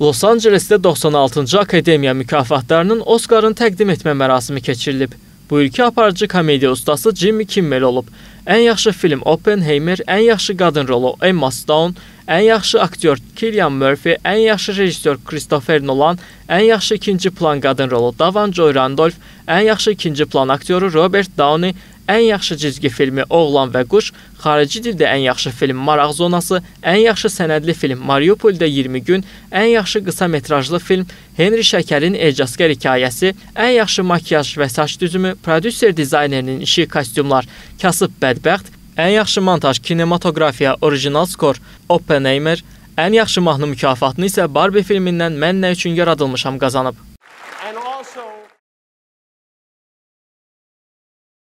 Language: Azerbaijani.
Los-Ancelesdə 96-cı Akademiya mükafatlarının Oscarın təqdim etmə mərasimi keçirilib. Bu ilki aparıcı komediya ustası Jimmy Kimmel olub. Ən yaxşı film Oppenheimer, ən yaxşı qadın rolu Emma Stone, ən yaxşı aktyor Cillian Murphy, ən yaxşı rejissor Christopher Nolan, ən yaxşı ikinci plan qadın rolu Davan Joy Randolph, ən yaxşı ikinci plan aktyoru Robert Downey, Ən yaxşı cizgi filmi Oğlan və Quş, xarici dildə ən yaxşı film Maraq zonası, ən yaxşı sənədli film Mariupolda 20 gün, ən yaxşı qısa metrajlı film Henri Şəkərin Ecazkar hekayəsi, ən yaxşı makiyaj və saç düzümü, prodüser dizaynerinin işi kostyumlar, kasıb bədbəxt, ən yaxşı montaj, kinematografiya, orijinal skor, Oppenheimer, ən yaxşı mahnı mükafatını isə Barbie filmindən Mən nə üçün yaradılmışam qazanıb.